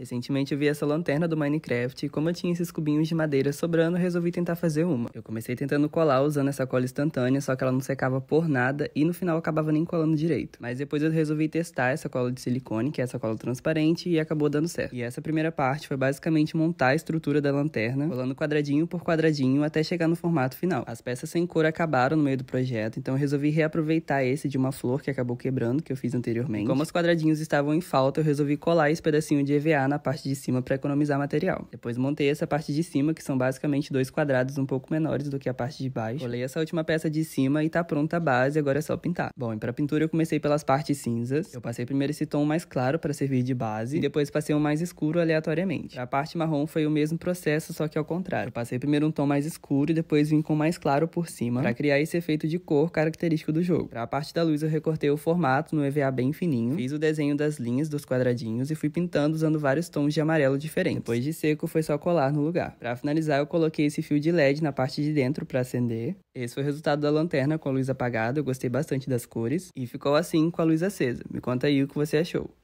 Recentemente eu vi essa lanterna do Minecraft e como eu tinha esses cubinhos de madeira sobrando, resolvi tentar fazer uma. Eu comecei tentando colar usando essa cola instantânea, só que ela não secava por nada e no final acabava nem colando direito. Mas depois eu resolvi testar essa cola de silicone, que é essa cola transparente, e acabou dando certo. E essa primeira parte foi basicamente montar a estrutura da lanterna, colando quadradinho por quadradinho até chegar no formato final. As peças sem cor acabaram no meio do projeto, então eu resolvi reaproveitar esse de uma flor que acabou quebrando, que eu fiz anteriormente. Como os quadradinhos estavam em falta, eu resolvi colar esse pedacinho de EVA na parte de cima para economizar material. Depois montei essa parte de cima, que são basicamente dois quadrados um pouco menores do que a parte de baixo. Colei essa última peça de cima e tá pronta a base, agora é só pintar. Bom, e pra pintura eu comecei pelas partes cinzas. Eu passei primeiro esse tom mais claro para servir de base, e depois passei um mais escuro aleatoriamente. A parte marrom foi o mesmo processo, só que ao contrário. Eu passei primeiro um tom mais escuro e depois vim com mais claro por cima, para criar esse efeito de cor característico do jogo. Pra parte da luz eu recortei o formato no EVA bem fininho, fiz o desenho das linhas dos quadradinhos e fui pintando usando várias vários tons de amarelo diferentes. Depois de seco, foi só colar no lugar. Para finalizar, eu coloquei esse fio de LED na parte de dentro para acender. Esse foi o resultado da lanterna com a luz apagada, eu gostei bastante das cores. E ficou assim com a luz acesa. Me conta aí o que você achou.